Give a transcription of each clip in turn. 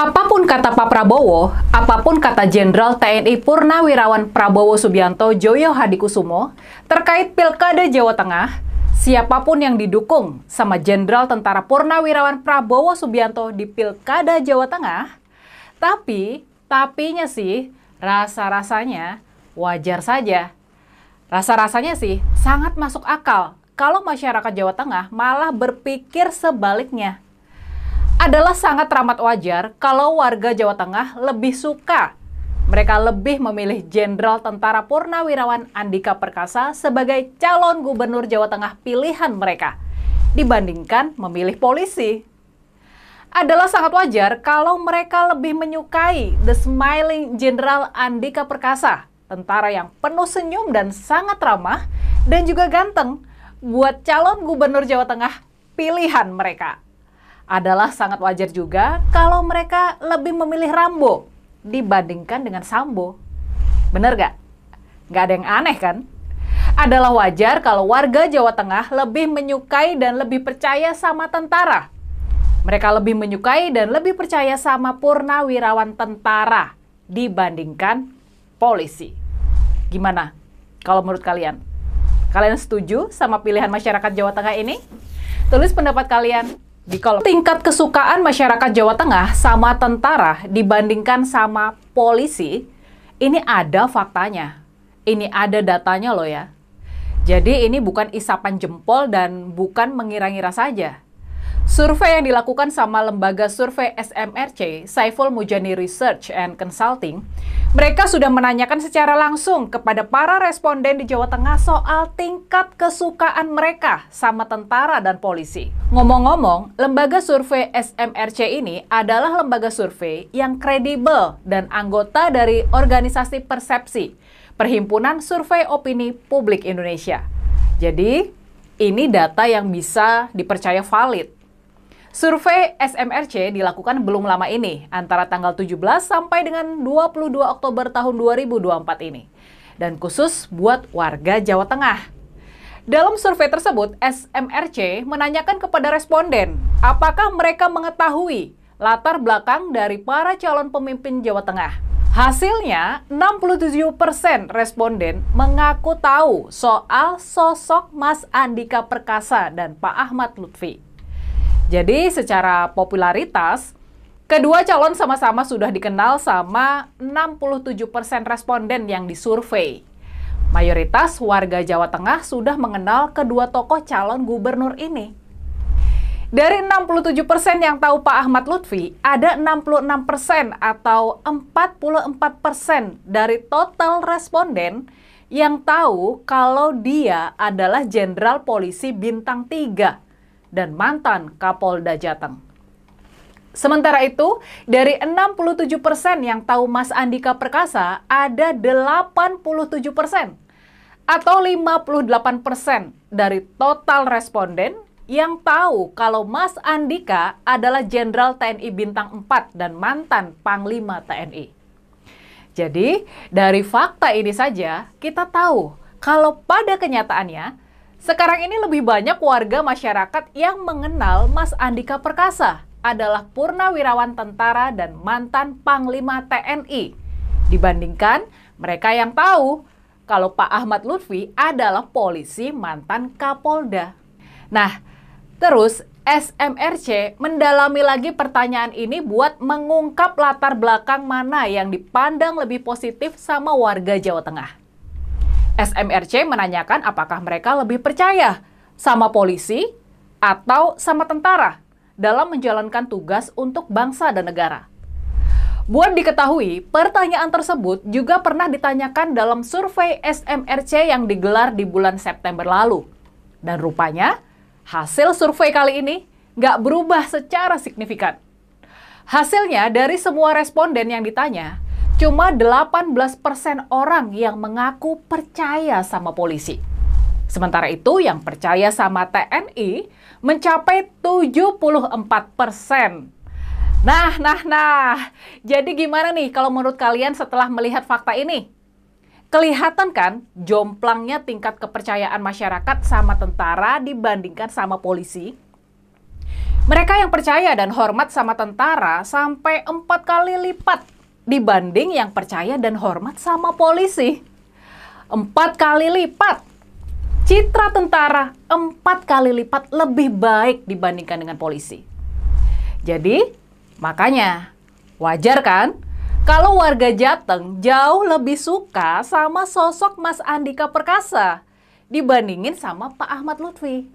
Apapun kata Pak Prabowo, apapun kata Jenderal TNI Purnawirawan Prabowo Subianto Joyo Hadikusumo terkait Pilkada Jawa Tengah, siapapun yang didukung sama Jenderal Tentara Purnawirawan Prabowo Subianto di Pilkada Jawa Tengah, tapi tapinya sih rasa-rasanya wajar saja. Rasa-rasanya sih sangat masuk akal kalau masyarakat Jawa Tengah malah berpikir sebaliknya adalah sangat teramat wajar kalau warga Jawa Tengah lebih suka. Mereka lebih memilih Jenderal Tentara Purnawirawan Andika Perkasa sebagai calon gubernur Jawa Tengah pilihan mereka dibandingkan memilih polisi. Adalah sangat wajar kalau mereka lebih menyukai The Smiling Jenderal Andika Perkasa, tentara yang penuh senyum dan sangat ramah dan juga ganteng buat calon gubernur Jawa Tengah pilihan mereka adalah sangat wajar juga kalau mereka lebih memilih Rambo dibandingkan dengan Sambo. Bener gak? Gak ada yang aneh kan? Adalah wajar kalau warga Jawa Tengah lebih menyukai dan lebih percaya sama tentara. Mereka lebih menyukai dan lebih percaya sama purnawirawan tentara dibandingkan polisi. Gimana kalau menurut kalian? Kalian setuju sama pilihan masyarakat Jawa Tengah ini? Tulis pendapat kalian di kolom. Tingkat kesukaan masyarakat Jawa Tengah sama tentara dibandingkan sama polisi, ini ada faktanya. Ini ada datanya loh ya. Jadi ini bukan isapan jempol dan bukan mengira-ngira saja. Survei yang dilakukan sama lembaga survei SMRC, Saiful Mujani Research and Consulting, mereka sudah menanyakan secara langsung kepada para responden di Jawa Tengah soal tingkat kesukaan mereka sama tentara dan polisi. Ngomong-ngomong, lembaga survei SMRC ini adalah lembaga survei yang kredibel dan anggota dari organisasi persepsi, Perhimpunan Survei Opini Publik Indonesia. Jadi, ini data yang bisa dipercaya valid Survei SMRC dilakukan belum lama ini, antara tanggal 17 sampai dengan 22 Oktober tahun 2024 ini. Dan khusus buat warga Jawa Tengah. Dalam survei tersebut, SMRC menanyakan kepada responden, apakah mereka mengetahui latar belakang dari para calon pemimpin Jawa Tengah. Hasilnya, 67% responden mengaku tahu soal sosok Mas Andika Perkasa dan Pak Ahmad Lutfi. Jadi secara popularitas, kedua calon sama-sama sudah dikenal sama 67% responden yang disurvei. Mayoritas warga Jawa Tengah sudah mengenal kedua tokoh calon gubernur ini. Dari 67% yang tahu Pak Ahmad Lutfi, ada 66% atau 44% dari total responden yang tahu kalau dia adalah jenderal polisi bintang 3 dan mantan Kapolda Jateng. Sementara itu, dari 67% persen yang tahu Mas Andika Perkasa, ada 87% persen atau 58% persen dari total responden yang tahu kalau Mas Andika adalah Jenderal TNI Bintang 4 dan mantan Panglima TNI. Jadi, dari fakta ini saja, kita tahu kalau pada kenyataannya, sekarang ini lebih banyak warga masyarakat yang mengenal Mas Andika Perkasa adalah purnawirawan tentara dan mantan Panglima TNI. Dibandingkan mereka yang tahu kalau Pak Ahmad Lutfi adalah polisi mantan Kapolda. Nah, terus SMRC mendalami lagi pertanyaan ini buat mengungkap latar belakang mana yang dipandang lebih positif sama warga Jawa Tengah. SMRC menanyakan apakah mereka lebih percaya sama polisi atau sama tentara dalam menjalankan tugas untuk bangsa dan negara. Buat diketahui, pertanyaan tersebut juga pernah ditanyakan dalam survei SMRC yang digelar di bulan September lalu. Dan rupanya, hasil survei kali ini nggak berubah secara signifikan. Hasilnya, dari semua responden yang ditanya, Cuma 18% orang yang mengaku percaya sama polisi. Sementara itu, yang percaya sama TNI mencapai 74 Nah, nah, nah. Jadi gimana nih kalau menurut kalian setelah melihat fakta ini? Kelihatan kan jomplangnya tingkat kepercayaan masyarakat sama tentara dibandingkan sama polisi? Mereka yang percaya dan hormat sama tentara sampai empat kali lipat dibanding yang percaya dan hormat sama polisi. Empat kali lipat. Citra tentara empat kali lipat lebih baik dibandingkan dengan polisi. Jadi, makanya wajar kan kalau warga Jateng jauh lebih suka sama sosok Mas Andika Perkasa dibandingin sama Pak Ahmad Lutfi.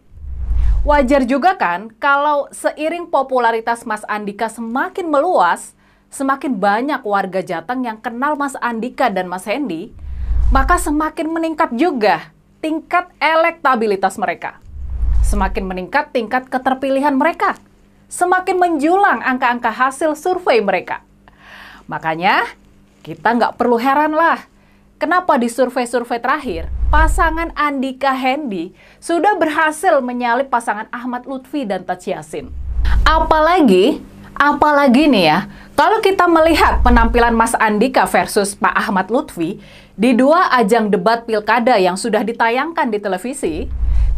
Wajar juga kan kalau seiring popularitas Mas Andika semakin meluas, semakin banyak warga Jateng yang kenal Mas Andika dan Mas Hendy, maka semakin meningkat juga tingkat elektabilitas mereka. Semakin meningkat tingkat keterpilihan mereka. Semakin menjulang angka-angka hasil survei mereka. Makanya, kita nggak perlu heran lah kenapa di survei-survei terakhir, pasangan Andika Hendy sudah berhasil menyalip pasangan Ahmad Lutfi dan Tachiasin. Apalagi Apalagi nih ya, kalau kita melihat penampilan Mas Andika versus Pak Ahmad Lutfi di dua ajang debat pilkada yang sudah ditayangkan di televisi,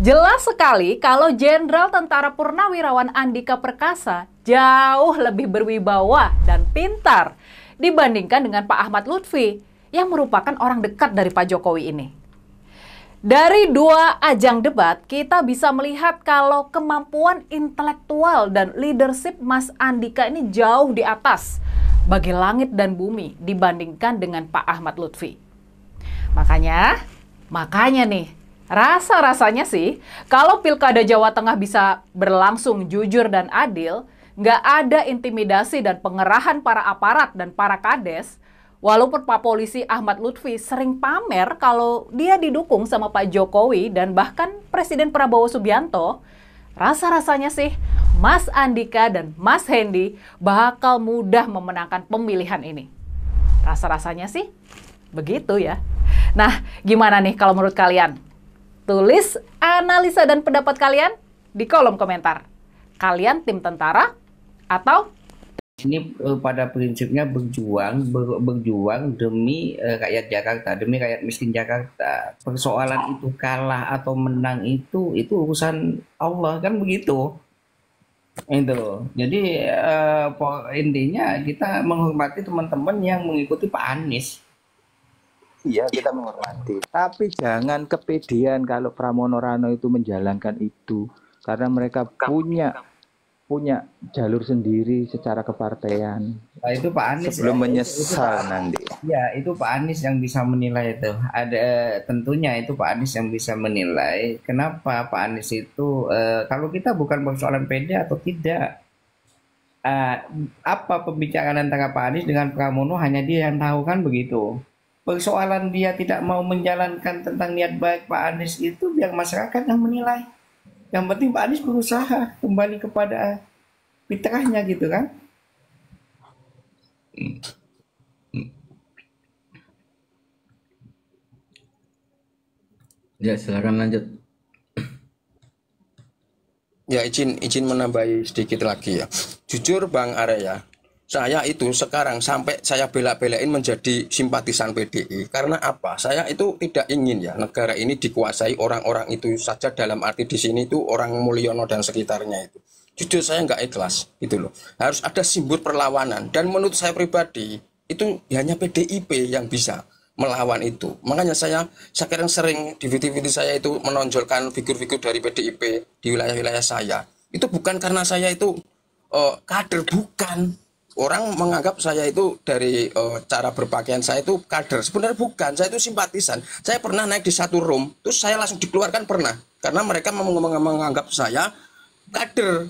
jelas sekali kalau Jenderal Tentara Purnawirawan Andika Perkasa jauh lebih berwibawa dan pintar dibandingkan dengan Pak Ahmad Lutfi yang merupakan orang dekat dari Pak Jokowi ini. Dari dua ajang debat, kita bisa melihat kalau kemampuan intelektual dan leadership Mas Andika ini jauh di atas bagi langit dan bumi dibandingkan dengan Pak Ahmad Lutfi. Makanya, makanya nih, rasa-rasanya sih kalau Pilkada Jawa Tengah bisa berlangsung jujur dan adil, nggak ada intimidasi dan pengerahan para aparat dan para kades, Walaupun Pak Polisi Ahmad Lutfi sering pamer kalau dia didukung sama Pak Jokowi dan bahkan Presiden Prabowo Subianto, rasa-rasanya sih Mas Andika dan Mas Hendy bakal mudah memenangkan pemilihan ini. Rasa-rasanya sih begitu ya. Nah, gimana nih kalau menurut kalian? Tulis analisa dan pendapat kalian di kolom komentar. Kalian tim tentara atau sini eh, pada prinsipnya berjuang ber, berjuang demi uh, rakyat Jakarta demi rakyat miskin Jakarta persoalan itu kalah atau menang itu itu urusan Allah kan begitu itu jadi uh, intinya kita menghormati teman-teman yang mengikuti Pak Anies Iya kita menghormati tapi jangan kepedian kalau Pramono Rano itu menjalankan itu karena mereka punya punya jalur sendiri secara kepartean. Nah, itu Pak Anies sebelum ya, menyesal itu, itu nanti. Ya, itu Pak Anies yang bisa menilai itu. Ada eh, tentunya itu Pak Anies yang bisa menilai kenapa Pak Anies itu eh, kalau kita bukan persoalan PD atau tidak. Eh, apa pembicaraan antara Pak Anies dengan Pramono hanya dia yang tahu kan begitu. Persoalan dia tidak mau menjalankan tentang niat baik Pak Anies itu biar masyarakat yang menilai yang penting Pak Anies berusaha kembali kepada fitrahnya gitu kan. Hmm. Ya, silakan lanjut. Ya, izin izin menambahi sedikit lagi ya. Jujur Bang Arya, saya itu sekarang sampai saya bela-belain menjadi simpatisan PDI karena apa? Saya itu tidak ingin ya negara ini dikuasai orang-orang itu saja dalam arti di sini itu orang Mulyono dan sekitarnya itu. Jujur saya nggak ikhlas gitu loh. Harus ada simbol perlawanan dan menurut saya pribadi itu hanya PDIP yang bisa melawan itu. Makanya saya sekarang sering di video-video saya itu menonjolkan figur-figur dari PDIP di wilayah-wilayah saya. Itu bukan karena saya itu uh, kader bukan orang menganggap saya itu dari uh, cara berpakaian saya itu kader. Sebenarnya bukan, saya itu simpatisan. Saya pernah naik di satu room, terus saya langsung dikeluarkan pernah karena mereka menganggap saya kader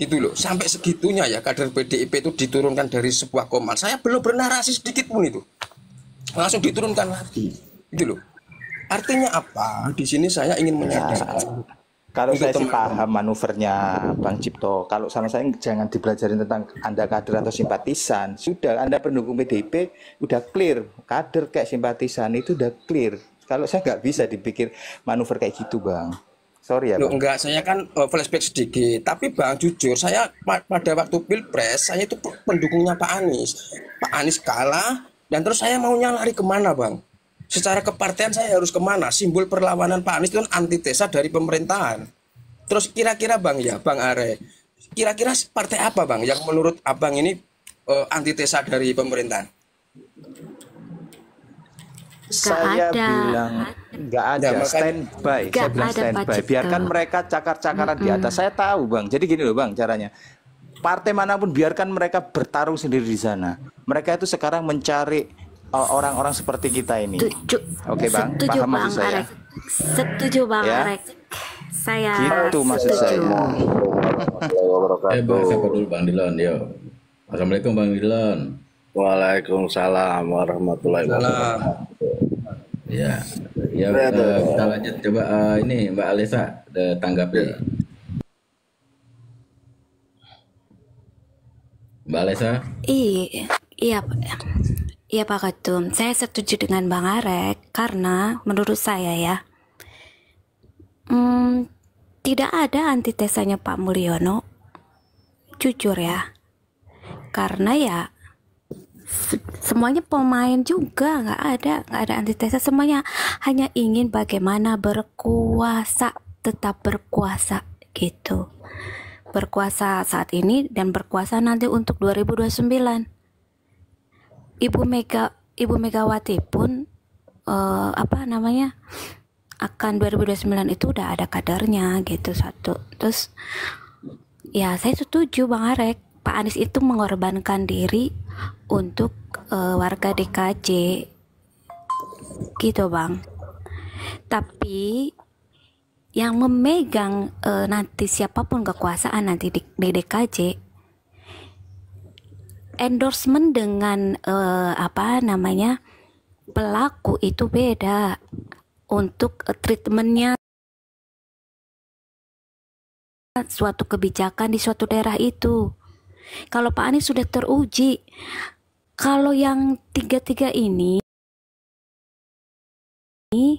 gitu loh sampai segitunya ya kader PDIP itu diturunkan dari sebuah komal saya belum pernah rasis sedikit pun itu langsung diturunkan lagi gitu loh artinya apa di sini saya ingin iya. menyadarkan kalau saya sih paham manuvernya Bang Cipto. Kalau sama saya jangan dibelajarin tentang Anda kader atau simpatisan. Sudah Anda pendukung PDIP udah clear. Kader kayak simpatisan itu udah clear. Kalau saya nggak bisa dipikir manuver kayak gitu, Bang. Sorry ya. Loh, enggak, saya kan uh, flashback sedikit. Tapi Bang jujur, saya pada waktu Pilpres saya itu pendukungnya Pak Anies. Pak Anies kalah dan terus saya maunya lari kemana, Bang? secara kepartian saya harus kemana? Simbol perlawanan Pak Anies itu kan antitesa dari pemerintahan. Terus kira-kira Bang ya, Bang Are, kira-kira partai apa Bang yang menurut Abang ini uh, antitesa dari pemerintahan? saya ada. bilang nggak ada ya, standby saya bilang standby biarkan mereka cakar-cakaran mm -hmm. di atas saya tahu bang jadi gini loh bang caranya partai manapun biarkan mereka bertarung sendiri di sana mereka itu sekarang mencari orang-orang seperti kita ini. Setuju. Oke, okay, Bang. Setuju, Paham Bang saya? Setuju, Bang ya? Arek. Saya Gitu maksud saya. eh, Bang, siapa dulu Bang Dilan, yo. Assalamualaikum Bang Dilan. Waalaikumsalam warahmatullahi wabarakatuh. Ya. Ya, uh, kita lanjut coba uh, ini Mbak Alisa uh, tanggapi. Ya. Mbak Alisa? Iya, iya Iya Pak Ketum, saya setuju dengan Bang Arek karena menurut saya ya, hmm, tidak ada antitesanya Pak Mulyono. Jujur ya, karena ya semuanya pemain juga nggak ada nggak ada antitesa semuanya hanya ingin bagaimana berkuasa tetap berkuasa gitu berkuasa saat ini dan berkuasa nanti untuk 2029 Ibu Mega Ibu Megawati pun uh, apa namanya akan 2029 itu udah ada kadernya gitu satu terus ya saya setuju Bang Arek Pak Anies itu mengorbankan diri untuk uh, warga DKJ gitu Bang tapi yang memegang uh, nanti siapapun kekuasaan nanti di, di DKJ endorsement dengan uh, apa namanya pelaku itu beda untuk uh, treatmentnya suatu kebijakan di suatu daerah itu. Kalau Pak Anies sudah teruji, kalau yang tiga-tiga ini ini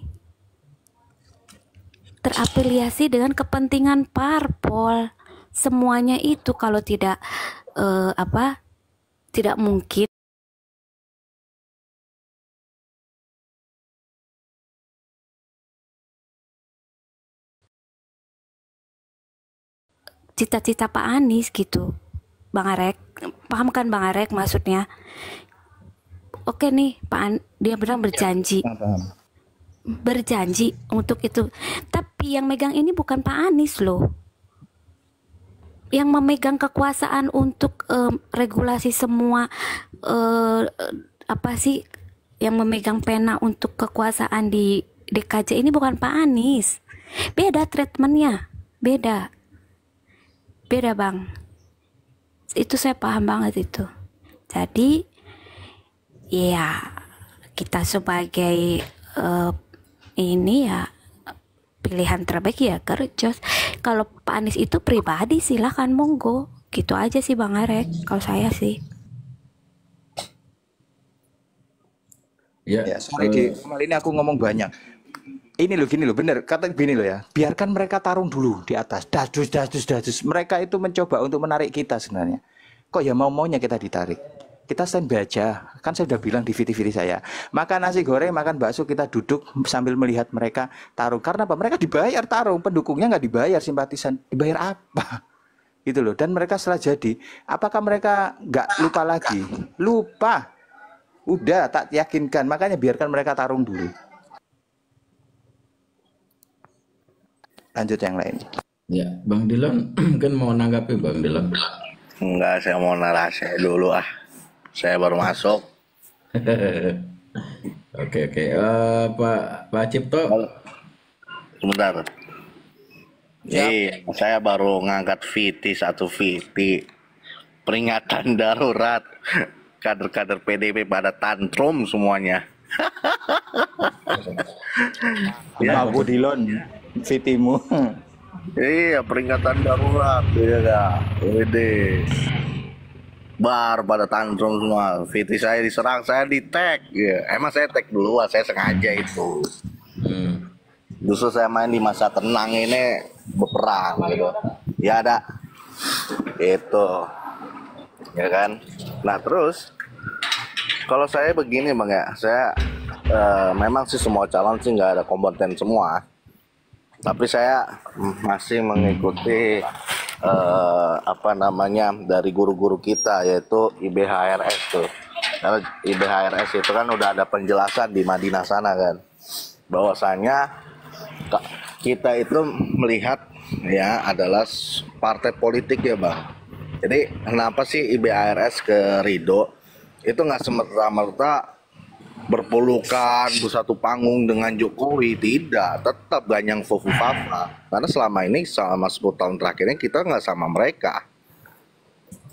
terafiliasi dengan kepentingan parpol semuanya itu kalau tidak uh, apa tidak mungkin cita-cita Pak Anies gitu Bang Arek paham kan Bang Arek maksudnya oke nih Pak An dia bilang iya, berjanji berjanji untuk itu tapi yang megang ini bukan Pak Anies loh yang memegang kekuasaan untuk um, regulasi semua uh, apa sih yang memegang pena untuk kekuasaan di DKJ ini bukan Pak Anies. Beda treatmentnya, beda, beda bang. Itu saya paham banget itu. Jadi, ya kita sebagai uh, ini ya pilihan terbaik ya kerja kalau Pak Anies itu pribadi silahkan monggo gitu aja sih Bang Arek kalau saya sih Ya, ya sorry uh, di eh, mal ini aku ngomong banyak. Ini loh gini loh bener kata gini loh ya. Biarkan mereka tarung dulu di atas. Dadus dadus dadus. Mereka itu mencoba untuk menarik kita sebenarnya. Kok ya mau maunya kita ditarik kita standby baca, Kan saya sudah bilang di video-video saya. Makan nasi goreng, makan bakso, kita duduk sambil melihat mereka tarung. Karena apa? Mereka dibayar tarung, pendukungnya nggak dibayar, simpatisan. Dibayar apa? Gitu loh. Dan mereka setelah jadi, apakah mereka nggak lupa lagi? Lupa. Udah, tak yakinkan. Makanya biarkan mereka tarung dulu. Lanjut yang lain. Ya, Bang Dilan kan mau nanggapi Bang Dilan. Enggak, saya mau narasi dulu ah. Saya baru masuk. oke oke. Uh, Pak Pak Cipto. Sebentar. Ya. Iya, saya baru ngangkat VT satu VT Peringatan darurat. Kader-kader PDP pada tantrum semuanya. ya, Abu Dilon, Vitimu. Iya, peringatan darurat. Iya, Wede bar pada tantrum semua Fitri saya diserang saya di tag ya emang saya tag dulu saya sengaja itu hmm. justru saya main di masa tenang ini berperang gitu ya ada itu ya kan nah terus kalau saya begini bang ya saya uh, memang sih semua calon sih nggak ada kompeten semua tapi saya masih mengikuti eh, apa namanya dari guru-guru kita yaitu IBHRS tuh. Karena IBHRS itu kan udah ada penjelasan di Madinah sana kan. Bahwasanya kita itu melihat ya adalah partai politik ya bang. Jadi kenapa sih IBHRS ke Rido itu nggak semerta-merta berpelukan satu panggung dengan Jokowi tidak tetap ganyang fofu fafa karena selama ini selama 10 tahun terakhirnya kita nggak sama mereka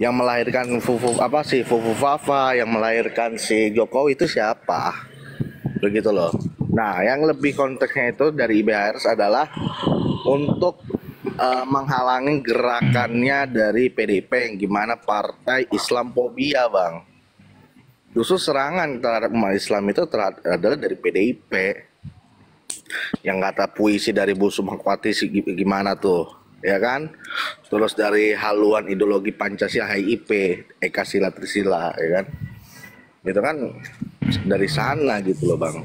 yang melahirkan fufu apa sih fufu fafa yang melahirkan si Jokowi itu siapa begitu loh nah yang lebih konteksnya itu dari IBHRS adalah untuk uh, menghalangi gerakannya dari PDP yang gimana partai Islam bang justru serangan terhadap umat Islam itu adalah dari PDIP yang kata puisi dari Bu Sumakwati gimana tuh ya kan terus dari haluan ideologi Pancasila HIP Eka Sila Trisila ya kan itu kan dari sana gitu loh bang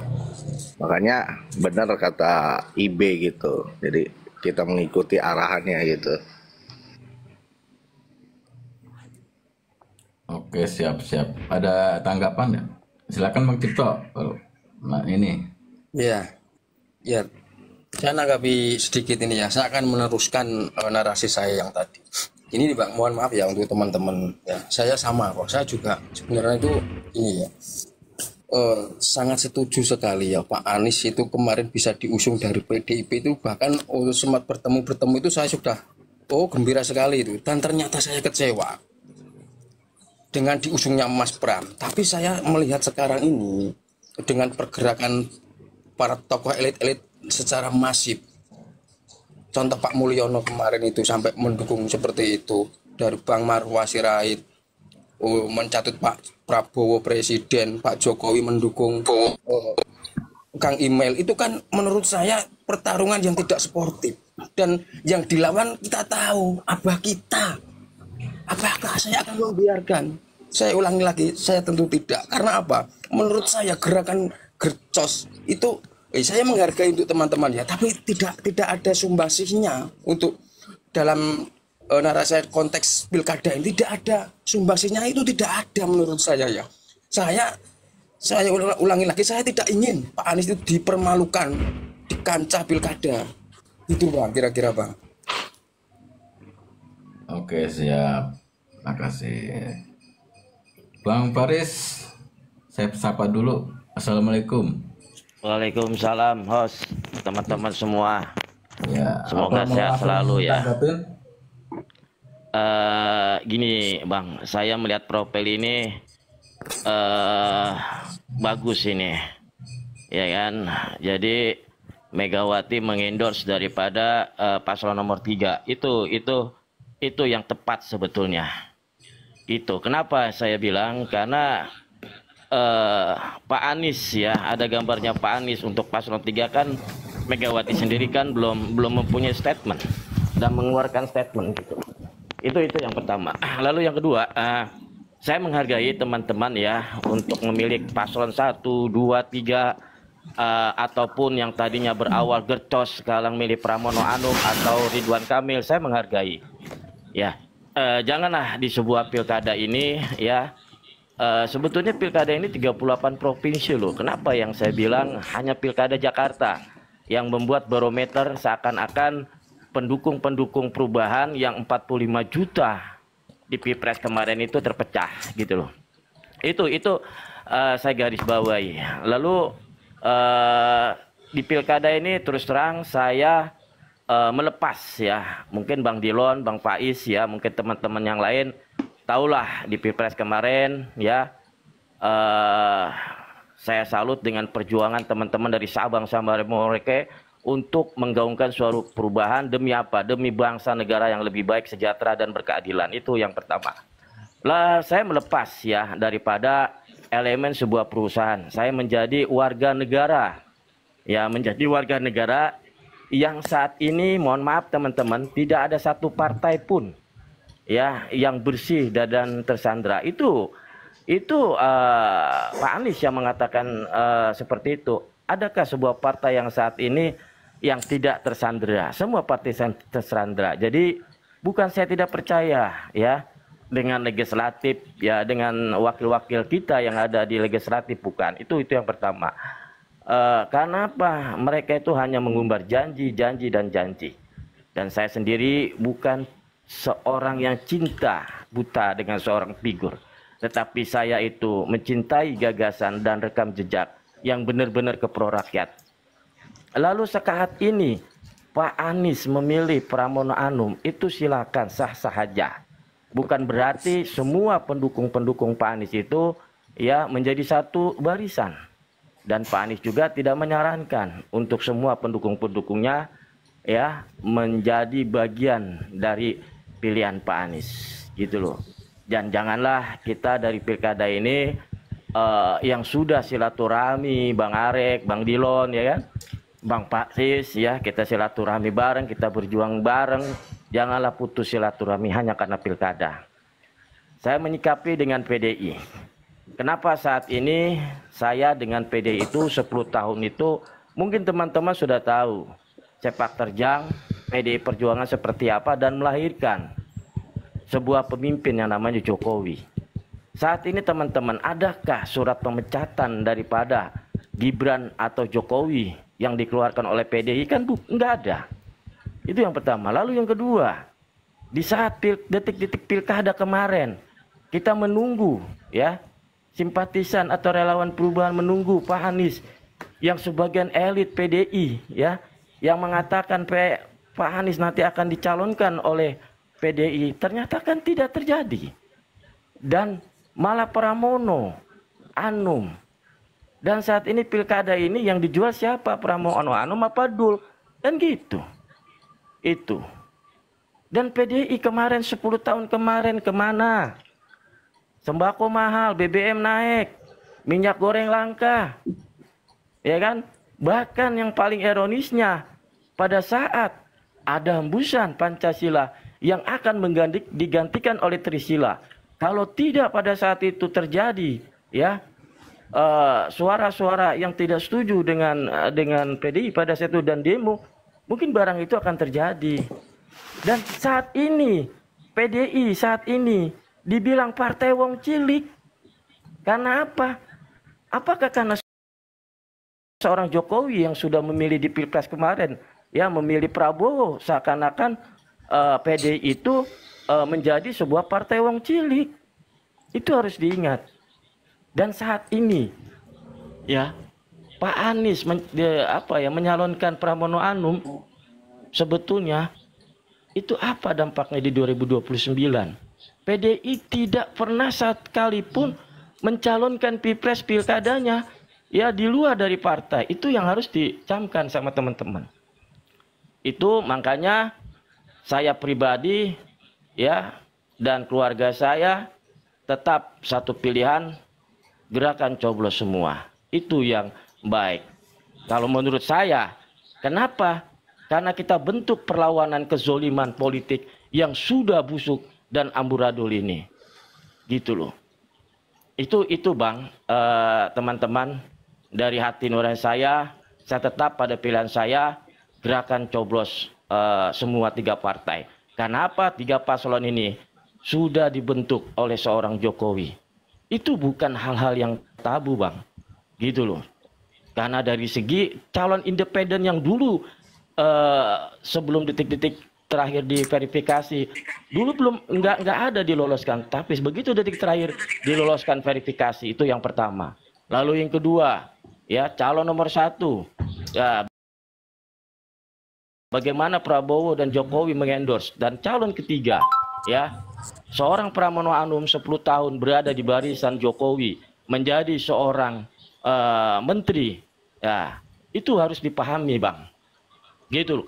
makanya benar kata IB gitu jadi kita mengikuti arahannya gitu Oke siap siap. Ada tanggapan ya? Silakan Bang Cipto. Nah ini. Iya, ya. Saya nanggapi sedikit ini ya. Saya akan meneruskan uh, narasi saya yang tadi. Ini Bang, mohon maaf ya untuk teman-teman. Ya, saya sama kok. Saya juga sebenarnya itu ini ya. Uh, sangat setuju sekali ya Pak Anies itu kemarin bisa diusung dari PDIP itu bahkan untuk oh, sempat bertemu bertemu itu saya sudah oh gembira sekali itu dan ternyata saya kecewa dengan diusungnya Mas Pram. Tapi saya melihat sekarang ini dengan pergerakan para tokoh elit-elit secara masif. Contoh Pak Mulyono kemarin itu sampai mendukung seperti itu dari Bang Marwa Sirait oh, mencatut Pak Prabowo presiden, Pak Jokowi mendukung oh, Kang Imel Itu kan menurut saya pertarungan yang tidak sportif dan yang dilawan kita tahu abah kita apakah saya akan membiarkan saya ulangi lagi, saya tentu tidak. Karena apa? Menurut saya gerakan gercos itu eh, saya menghargai untuk teman-teman ya, tapi tidak tidak ada sumbasihnya untuk dalam eh, narasi konteks pilkada ini tidak ada sumbasihnya itu tidak ada menurut saya ya. Saya saya ulangi lagi, saya tidak ingin Pak Anies itu dipermalukan di kancah pilkada. Itu Bang, kira-kira Bang. Oke, siap. Makasih. Bang Faris, saya sapa dulu. Assalamualaikum. Waalaikumsalam, host. Teman-teman semua. Ya, Semoga sehat selalu ya. Uh, gini, Bang. Saya melihat profil ini uh, bagus ini. Ya kan? Jadi Megawati mengendorse daripada uh, paslon nomor tiga Itu itu itu yang tepat sebetulnya itu. Kenapa saya bilang? Karena eh, Pak Anies ya, ada gambarnya Pak Anies untuk paslon 3 kan Megawati sendiri kan belum belum mempunyai statement dan mengeluarkan statement gitu. Itu itu yang pertama. Lalu yang kedua, eh, saya menghargai teman-teman ya untuk memilih paslon 1, 2, 3 Uh, ataupun yang tadinya berawal gercos sekarang milih Pramono Anung atau Ridwan Kamil saya menghargai ya eh, janganlah di sebuah pilkada ini ya uh, sebetulnya pilkada ini 38 provinsi loh. Kenapa yang saya bilang hanya pilkada Jakarta yang membuat barometer seakan-akan pendukung-pendukung perubahan yang 45 juta di pilpres kemarin itu terpecah gitu loh. Itu itu uh, saya garis bawahi. Lalu uh, di pilkada ini terus terang saya uh, melepas ya mungkin Bang Dilon, Bang Faiz ya mungkin teman-teman yang lain tahulah di pilpres kemarin ya uh, saya salut dengan perjuangan teman-teman dari Sabang sampai Merauke untuk menggaungkan suara perubahan demi apa? Demi bangsa negara yang lebih baik, sejahtera dan berkeadilan. Itu yang pertama. Lah saya melepas ya daripada elemen sebuah perusahaan. Saya menjadi warga negara. Ya, menjadi warga negara yang saat ini mohon maaf teman-teman tidak ada satu partai pun ya yang bersih dan tersandra itu itu uh, Pak Anies yang mengatakan uh, seperti itu adakah sebuah partai yang saat ini yang tidak tersandra semua partai tersandra jadi bukan saya tidak percaya ya dengan legislatif ya dengan wakil-wakil kita yang ada di legislatif bukan itu itu yang pertama Uh, eh, karena apa? Mereka itu hanya mengumbar janji, janji, dan janji. Dan saya sendiri bukan seorang yang cinta buta dengan seorang figur. Tetapi saya itu mencintai gagasan dan rekam jejak yang benar-benar ke pro rakyat. Lalu sekahat ini Pak Anies memilih Pramono Anum itu silakan sah-sah saja. Bukan berarti semua pendukung-pendukung Pak Anies itu ya menjadi satu barisan dan Pak Anies juga tidak menyarankan untuk semua pendukung-pendukungnya ya menjadi bagian dari pilihan Pak Anies gitu loh. Dan janganlah kita dari pilkada ini uh, yang sudah silaturahmi Bang Arek, Bang Dilon ya kan, Bang Pak Sis ya kita silaturahmi bareng, kita berjuang bareng. Janganlah putus silaturahmi hanya karena pilkada. Saya menyikapi dengan PDI. Kenapa saat ini saya dengan PD itu 10 tahun itu mungkin teman-teman sudah tahu sepak terjang PD Perjuangan seperti apa dan melahirkan sebuah pemimpin yang namanya Jokowi. Saat ini teman-teman, adakah surat pemecatan daripada Gibran atau Jokowi yang dikeluarkan oleh PDI? Kan bu, enggak ada. Itu yang pertama. Lalu yang kedua, di saat detik-detik pil, pilkada kemarin, kita menunggu ya simpatisan atau relawan perubahan menunggu Pak Anies yang sebagian elit PDI ya yang mengatakan Pak Anies nanti akan dicalonkan oleh PDI ternyata kan tidak terjadi dan malah Pramono Anum dan saat ini pilkada ini yang dijual siapa Pramono Anum apa Dul dan gitu itu dan PDI kemarin 10 tahun kemarin kemana Sembako mahal, BBM naik, minyak goreng langka. Ya kan? Bahkan yang paling ironisnya pada saat ada hembusan Pancasila yang akan mengganti, digantikan oleh Trisila. Kalau tidak pada saat itu terjadi, ya eh, suara-suara uh, yang tidak setuju dengan uh, dengan PDI pada saat itu dan demo, mungkin barang itu akan terjadi. Dan saat ini PDI saat ini dibilang partai wong cilik. Karena apa? Apakah karena seorang Jokowi yang sudah memilih di Pilpres kemarin, ya memilih Prabowo seakan-akan uh, eh, PD itu uh, menjadi sebuah partai wong cilik. Itu harus diingat. Dan saat ini ya Pak Anies men, de, apa ya menyalonkan Pramono Anum sebetulnya itu apa dampaknya di 2029? PDI tidak pernah sekalipun mencalonkan pilpres pilkadanya ya di luar dari partai. Itu yang harus dicamkan sama teman-teman. Itu makanya saya pribadi ya dan keluarga saya tetap satu pilihan gerakan coblos semua. Itu yang baik. Kalau menurut saya, kenapa? Karena kita bentuk perlawanan kezoliman politik yang sudah busuk dan amburadul ini. Gitu loh. Itu itu Bang, eh, teman-teman eh, dari hati nurani saya, saya tetap pada pilihan saya gerakan coblos eh, semua tiga partai. Karena apa? Tiga paslon ini sudah dibentuk oleh seorang Jokowi. Itu bukan hal-hal yang tabu, Bang. Gitu loh. Karena dari segi calon independen yang dulu eh, sebelum detik-detik terakhir diverifikasi. Dulu belum nggak nggak ada diloloskan, tapi begitu detik terakhir diloloskan verifikasi itu yang pertama. Lalu yang kedua, ya calon nomor satu, ya, bagaimana Prabowo dan Jokowi mengendorse dan calon ketiga, ya seorang Pramono Anum 10 tahun berada di barisan Jokowi menjadi seorang uh, menteri, ya itu harus dipahami bang, gitu.